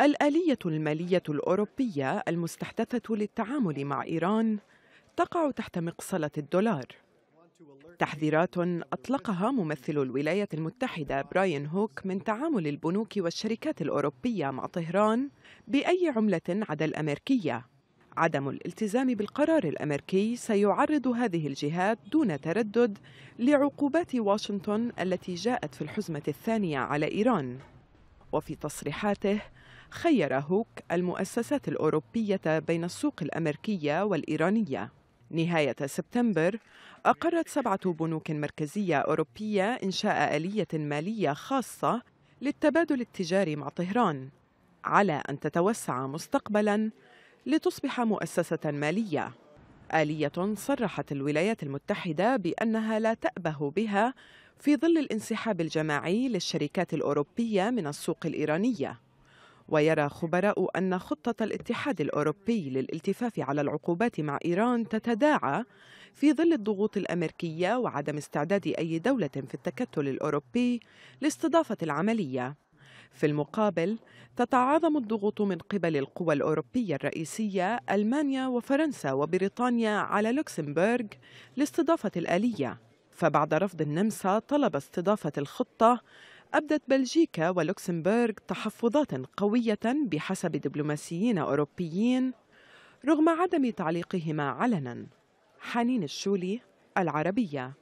الآلية المالية الأوروبية المستحدثة للتعامل مع إيران تقع تحت مقصلة الدولار. تحذيرات أطلقها ممثل الولايات المتحدة براين هوك من تعامل البنوك والشركات الأوروبية مع طهران بأي عملة عدا الأمريكية. عدم الالتزام بالقرار الأمريكي سيعرض هذه الجهات دون تردد لعقوبات واشنطن التي جاءت في الحزمة الثانية على إيران. وفي تصريحاته خير هوك المؤسسات الأوروبية بين السوق الأمريكية والإيرانية نهاية سبتمبر أقرت سبعة بنوك مركزية أوروبية إنشاء آلية مالية خاصة للتبادل التجاري مع طهران على أن تتوسع مستقبلاً لتصبح مؤسسة مالية آلية صرحت الولايات المتحدة بأنها لا تأبه بها في ظل الانسحاب الجماعي للشركات الأوروبية من السوق الإيرانية ويرى خبراء أن خطة الاتحاد الأوروبي للالتفاف على العقوبات مع إيران تتداعى في ظل الضغوط الأمريكية وعدم استعداد أي دولة في التكتل الأوروبي لاستضافة العملية في المقابل تتعاظم الضغوط من قبل القوى الأوروبية الرئيسية ألمانيا وفرنسا وبريطانيا على لوكسمبورغ لاستضافة الآلية فبعد رفض النمسا طلب استضافة الخطة أبدت بلجيكا ولوكسمبورغ تحفظات قوية بحسب دبلوماسيين أوروبيين رغم عدم تعليقهما علنا حنين الشولي العربية